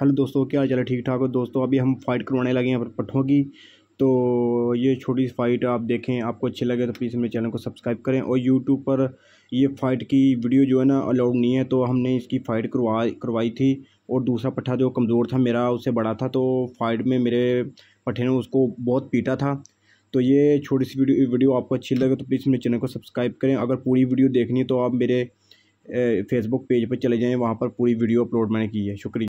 hello दोस्तों क्या है ठीक ठाक हो दोस्तों अभी हम फाइट करवाने लगे हैं पट्ठों की तो ये छोटी सी फाइट आप देखें आपको अच्छी लगे तो प्लीज़ मेरे चैनल को सब्सक्राइब करें और यूट्यूब पर ये फ़ाइट की वीडियो जो है ना अलाउड नहीं है तो हमने इसकी फ़ाइट करवा करवाई थी और दूसरा पट्ठा जो कमज़ोर था मेरा उससे बड़ा था तो फाइट में मेरे पट्ठे ने उसको बहुत पीटा था तो ये छोटी सी वीडियो वीडियो आपको अच्छी लगे तो प्लीज़ मेरे चैनल को सब्सक्राइब करें अगर पूरी वीडियो देखनी है तो आप मेरे फेसबुक पेज पर चले जाएँ वहाँ पर पूरी वीडियो अपलोड मैंने की है शुक्रिया